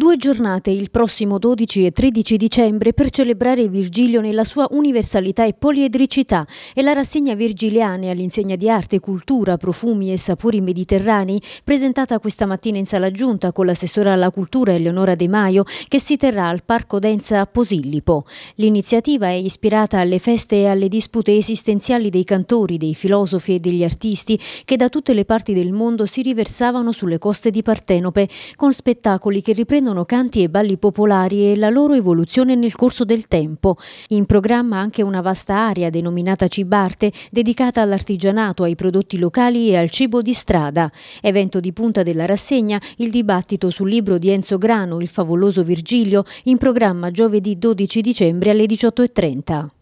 Due giornate il prossimo 12 e 13 dicembre per celebrare Virgilio nella sua universalità e poliedricità e la rassegna virgiliane all'insegna di arte, cultura, profumi e sapori mediterranei presentata questa mattina in sala giunta con l'assessora alla cultura Eleonora De Maio che si terrà al Parco Denza a Posillipo. L'iniziativa è ispirata alle feste e alle dispute esistenziali dei cantori, dei filosofi e degli artisti che da tutte le parti del mondo si riversavano sulle coste di Partenope con spettacoli che riprendono comprendono canti e balli popolari e la loro evoluzione nel corso del tempo. In programma anche una vasta area denominata Cibarte, dedicata all'artigianato, ai prodotti locali e al cibo di strada. Evento di punta della rassegna, il dibattito sul libro di Enzo Grano, Il favoloso Virgilio, in programma giovedì 12 dicembre alle 18.30.